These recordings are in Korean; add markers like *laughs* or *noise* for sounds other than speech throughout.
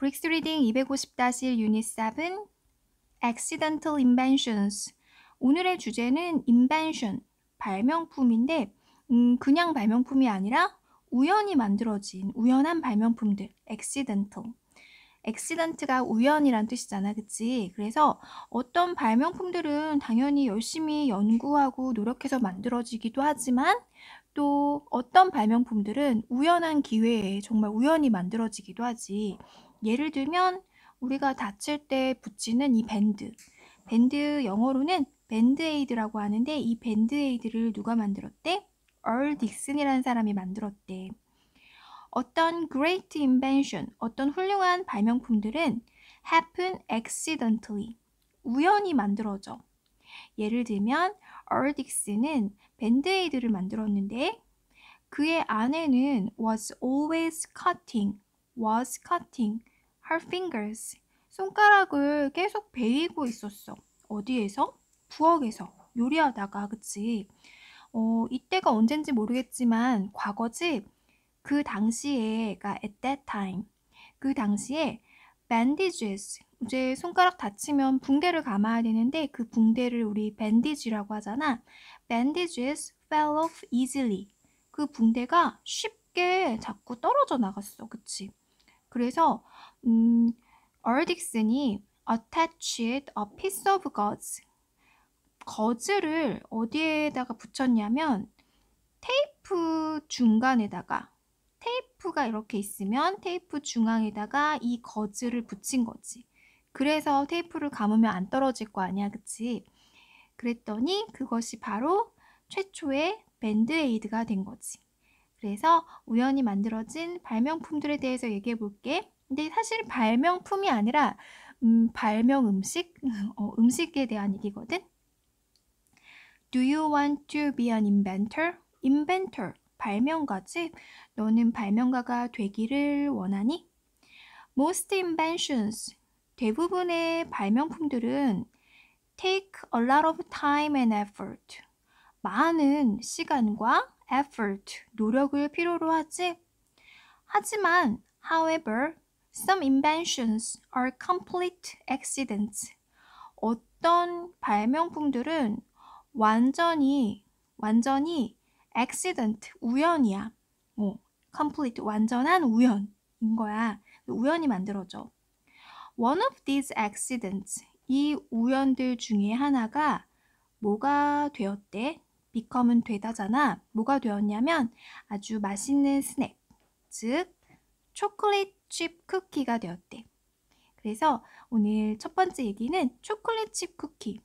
브릭스 리딩 250-1 유닛 7 Accidental Inventions 오늘의 주제는 invention, 발명품인데 음, 그냥 발명품이 아니라 우연히 만들어진 우연한 발명품들, accidental accident가 우연이란 뜻이잖아, 그치? 그래서 어떤 발명품들은 당연히 열심히 연구하고 노력해서 만들어지기도 하지만 또 어떤 발명품들은 우연한 기회에 정말 우연히 만들어지기도 하지. 예를 들면 우리가 다칠 때 붙이는 이 밴드. 밴드 영어로는 밴드에이드라고 하는데 이 밴드에이드를 누가 만들었대? 얼 딕슨이라는 사람이 만들었대. 어떤 great invention, 어떤 훌륭한 발명품들은 happen accidentally, 우연히 만들어져. 예를 들면 얼 딕슨은 밴드에이드를 만들었는데 그의 아내는 was always cutting, was cutting her fingers. 손가락을 계속 베이고 있었어. 어디에서? 부엌에서. 요리하다가, 그치? 어, 이때가 언젠지 모르겠지만, 과거지? 그 당시에, 가 그러니까 at that time. 그 당시에, bandages. 이제 손가락 다치면 붕대를 감아야 되는데, 그 붕대를 우리 bandage라고 하잖아. bandages fell off easily. 그 붕대가 쉽게 자꾸 떨어져 나갔어. 그치? 그래서 음, 얼딕슨이 attach it a piece of gauze 거즈를 어디에다가 붙였냐면 테이프 중간에다가 테이프가 이렇게 있으면 테이프 중앙에다가 이 거즈를 붙인 거지. 그래서 테이프를 감으면 안 떨어질 거 아니야, 그치? 그랬더니 그것이 바로 최초의 밴드에이드가 된 거지. 그래서 우연히 만들어진 발명품들에 대해서 얘기해 볼게. 근데 사실 발명품이 아니라 음, 발명 음식, *laughs* 어, 음식에 대한 얘기거든. Do you want to be an inventor? Inventor, 발명가지. 너는 발명가가 되기를 원하니? Most inventions, 대부분의 발명품들은 take a lot of time and effort. 많은 시간과 effort, 노력을 필요로 하지. 하지만, however, some inventions are complete accidents. 어떤 발명품들은 완전히, 완전히 accident, 우연이야. 어, complete, 완전한 우연인 거야. 우연히 만들어져. One of these accidents, 이 우연들 중에 하나가 뭐가 되었대? 비컴은 되다잖아. 뭐가 되었냐면 아주 맛있는 스낵, 즉 초콜릿 칩 쿠키가 되었대. 그래서 오늘 첫 번째 얘기는 초콜릿 칩 쿠키.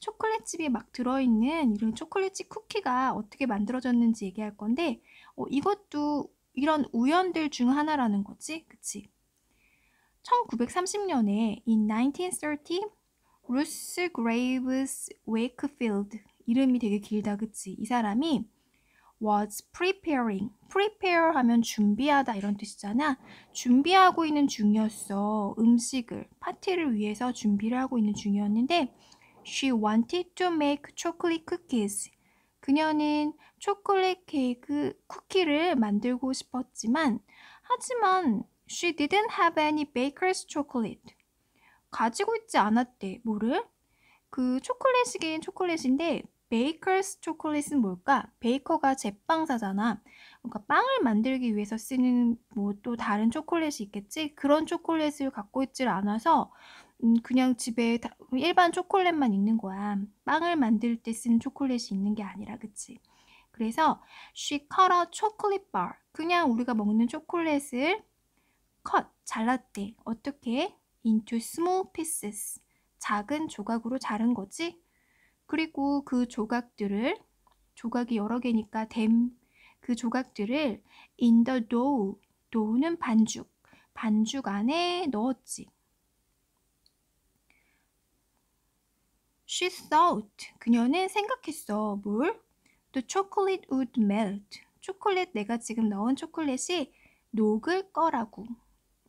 초콜릿 칩이 막 들어있는 이런 초콜릿 칩 쿠키가 어떻게 만들어졌는지 얘기할 건데 어, 이것도 이런 우연들 중 하나라는 거지, 그치? 1930년에 in 1930, 루스 그레이브스 웨이크필드 이름이 되게 길다, 그치? 이 사람이 was preparing. prepare 하면 준비하다 이런 뜻이잖아. 준비하고 있는 중이었어. 음식을, 파티를 위해서 준비를 하고 있는 중이었는데 she wanted to make chocolate cookies. 그녀는 초콜릿 케이크 쿠키를 만들고 싶었지만 하지만 she didn't have any baker's chocolate. 가지고 있지 않았대. 뭐를? 그 초콜릿이긴 초콜릿인데 베이커스 초콜릿은 뭘까? 베이커가 제빵사잖아. 그러니까 빵을 만들기 위해서 쓰는 뭐 또 다른 초콜릿이 있겠지? 그런 초콜릿을 갖고 있질 않아서 음, 그냥 집에 다, 일반 초콜릿만 있는 거야. 빵을 만들 때 쓰는 초콜릿이 있는 게 아니라, 그치? 그래서 she cut a chocolate bar. 그냥 우리가 먹는 초콜릿을 cut, 잘랐대. 어떻게? into small pieces. 작은 조각으로 자른 거지? 그리고 그 조각들을 조각이 여러 개니까 댐 그 조각들을 in the dough d o 는 반죽 반죽 안에 넣었지. She thought 그녀는 생각했어 뭘? The chocolate would melt 초콜릿 내가 지금 넣은 초콜릿이 녹을 거라고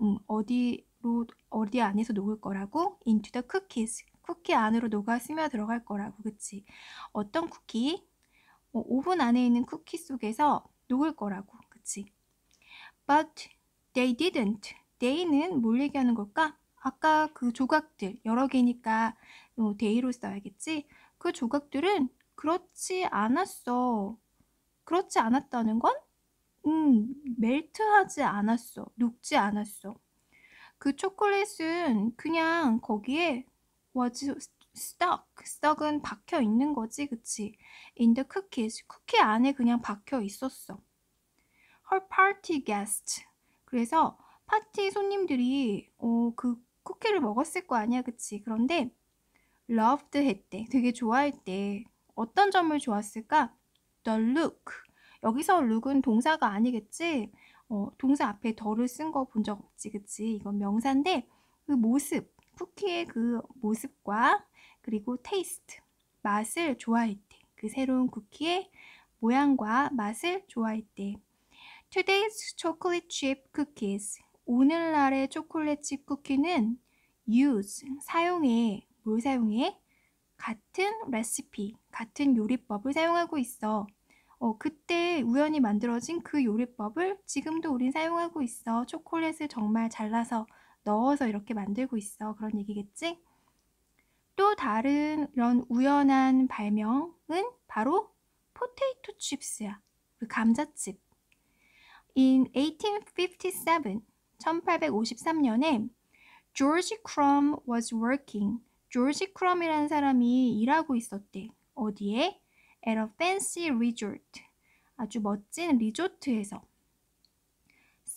음, 어디로 어디 안에서 녹을 거라고 into the cookies 쿠키 안으로 녹아 스며 들어갈 거라고 그치? 어떤 쿠키? 어, 오븐 안에 있는 쿠키 속에서 녹을 거라고 그치? But they didn't. they는 뭘 얘기하는 걸까? 아까 그 조각들 여러 개니까 뭐 they로 써야겠지? 그 조각들은 그렇지 않았어. 그렇지 않았다는 건? 음, 멜트하지 않았어. 녹지 않았어. 그 초콜릿은 그냥 거기에 was stuck. stuck은 박혀 있는 거지, 그치? in the cookies. 쿠키 안에 그냥 박혀 있었어. her party guest. 그래서 파티 손님들이 어, 그 쿠키를 먹었을 거 아니야, 그치? 그런데 loved 했대. 되게 좋아했대. 어떤 점을 좋았을까? the look. 여기서 look은 동사가 아니겠지? 어, 동사 앞에 더를 쓴 거 본 적 없지, 그치? 이건 명사인데 그 모습, 쿠키의 그 모습과 그리고 테이스트, 맛을 좋아할 때, 그 새로운 쿠키의 모양과 맛을 좋아할 때. Today's chocolate chip cookies. 오늘날의 초콜릿 칩 쿠키는 use, 사용해, 뭘 사용해? 같은 레시피, 같은 요리법을 사용하고 있어. 어, 그때 우연히 만들어진 그 요리법을 지금도 우린 사용하고 있어. 초콜릿을 정말 잘라서 넣어서 이렇게 만들고 있어. 그런 얘기겠지? 또 다른 이런 우연한 발명은 바로 포테이토 칩스야. 그 감자칩. In 1857, 1853년에 George Crumb was working. George Crumb이라는 사람이 일하고 있었대. 어디에? At a fancy resort. 아주 멋진 리조트에서.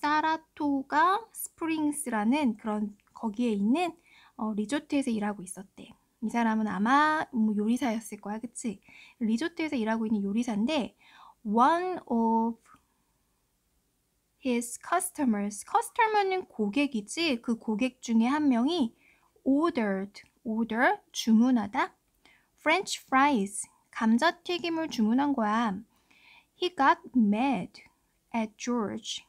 사라토가 스프링스라는 그런 거기에 있는 어, 리조트에서 일하고 있었대. 이 사람은 아마 뭐 요리사였을 거야, 그치? 리조트에서 일하고 있는 요리사인데 one of his customers, customer는 고객이지 그 고객 중에 한 명이 ordered, order, 주문하다 french fries, 감자튀김을 주문한 거야. He got mad at George.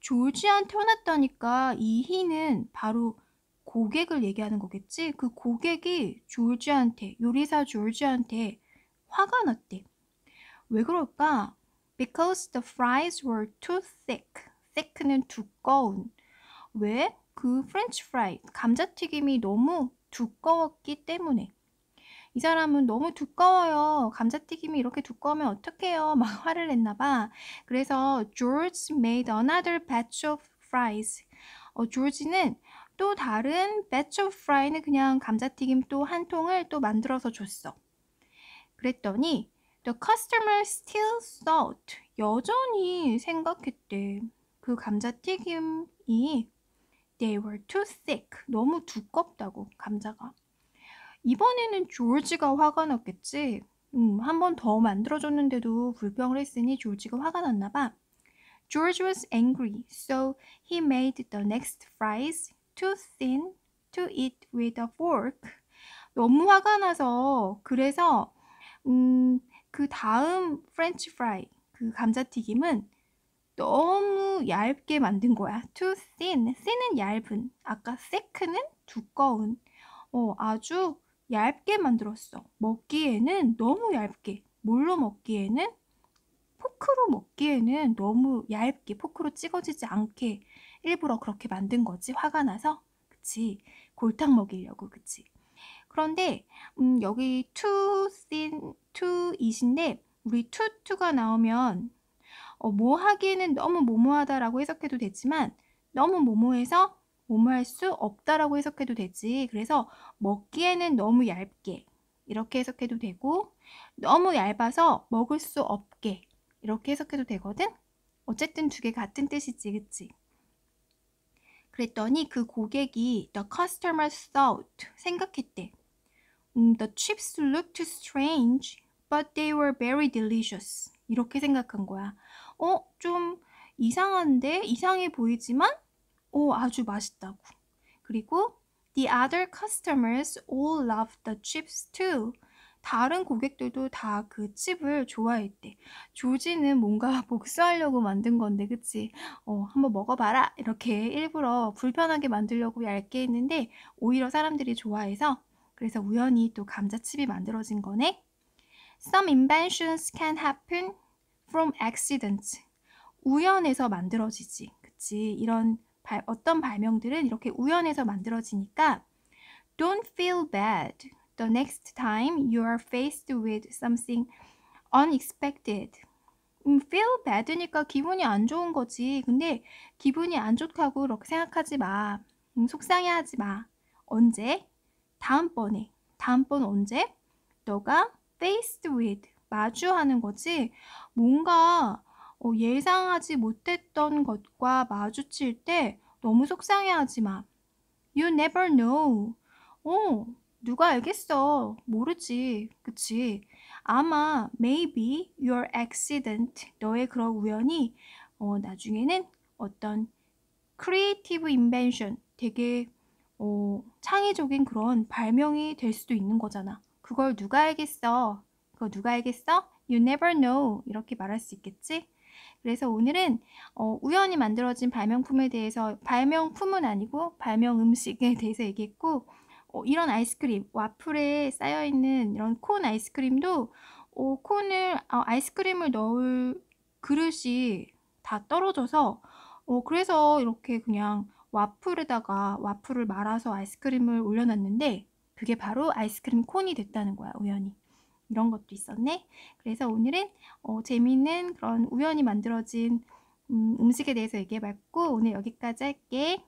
졸지안 태어났다니까 이히는 바로 고객을 얘기하는 거겠지? 그 고객이 졸지한테, 요리사 졸지한테 화가 났대. 왜 그럴까? Because the fries were too thick. thick는 두꺼운. 왜? 그 프렌치 프라이, 감자튀김이 너무 두꺼웠기 때문에. 이 사람은 너무 두꺼워요. 감자튀김이 이렇게 두꺼우면 어떡해요. *laughs* 막 화를 냈나 봐. 그래서 George made another batch of fries. 어, 조지는 또 다른 batch of fry는 그냥 감자튀김 또 한 통을 또 만들어서 줬어. 그랬더니 The customer still thought. 여전히 생각했대. 그 감자튀김이 They were too thick. 너무 두껍다고, 감자가. 이번에는 조지가 화가 났겠지. 음, 한번 더 만들어줬는데도 불평을 했으니 조지가 화가 났나 봐. George was angry, so he made the next fries too thin to eat with a fork. 너무 화가 나서 그래서 음, 그 다음 프렌치 프라이, 그 감자튀김은 너무 얇게 만든 거야. too thin. thin은 얇은. 아까 thick는 두꺼운. 어, 아주 얇게 만들었어. 먹기에는 너무 얇게. 뭘로 먹기에는 포크로 먹기에는 너무 얇게 포크로 찍어지지 않게 일부러 그렇게 만든 거지. 화가 나서. 그치. 골탕 먹이려고. 그치. 그런데 음, 여기 투 o 투 이신데 우리 투투가 나오면 어, 뭐 하기에는 너무 모모하다라고 해석해도 되지만 너무 모모해서 오모할수 없다라고 해석해도 되지. 그래서 먹기에는 너무 얇게 이렇게 해석해도 되고 너무 얇아서 먹을 수 없게 이렇게 해석해도 되거든. 어쨌든 두 개 같은 뜻이지, 그치? 그랬더니 그 고객이 the customer thought 생각했대. Um, the chips looked strange, but they were very delicious. 이렇게 생각한 거야. 어, 좀 이상한데? 이상해 보이지만 오, 아주 맛있다고. 그리고 The other customers all love the chips too. 다른 고객들도 다 그 칩을 좋아했대. 조지는 뭔가 *laughs* 복수하려고 만든 건데, 그치? 어, 한번 먹어봐라. 이렇게 일부러 불편하게 만들려고 얇게 했는데, 오히려 사람들이 좋아해서, 그래서 우연히 또 감자칩이 만들어진 거네. Some inventions can happen from accidents. 우연에서 만들어지지. 그치? 이런 어떤 발명들은 이렇게 우연해서 만들어지니까 Don't feel bad the next time you are faced with something unexpected. 음, feel bad니까 기분이 안 좋은 거지. 근데 기분이 안 좋다고 그렇게 생각하지 마. 음, 속상해하지 마. 언제? 다음번에. 다음번 언제? 너가 faced with 마주하는 거지. 뭔가 어, 예상하지 못했던 것과 마주칠 때 너무 속상해하지 마. You never know. 어, 누가 알겠어. 모르지. 그치? 아마 maybe your accident, 너의 그런 우연이 어, 나중에는 어떤 creative invention, 되게 어, 창의적인 그런 발명이 될 수도 있는 거잖아. 그걸 누가 알겠어? 그거 누가 알겠어? You never know. 이렇게 말할 수 있겠지? 그래서 오늘은 어, 우연히 만들어진 발명품에 대해서 발명품은 아니고 발명 음식에 *laughs* 대해서 얘기했고 어, 이런 아이스크림 와플에 쌓여 있는 이런 콘 아이스크림도 어, 콘을 어, 아이스크림을 넣을 그릇이 다 떨어져서 어, 그래서 이렇게 그냥 와플에다가 와플을 말아서 아이스크림을 올려놨는데 그게 바로 아이스크림 콘이 됐다는 거야 우연히. 이런 것도 있었네. 그래서 오늘은 어, 재미있는 그런 우연히 만들어진 음, 음식에 대해서 얘기해봤고 오늘 여기까지 할게.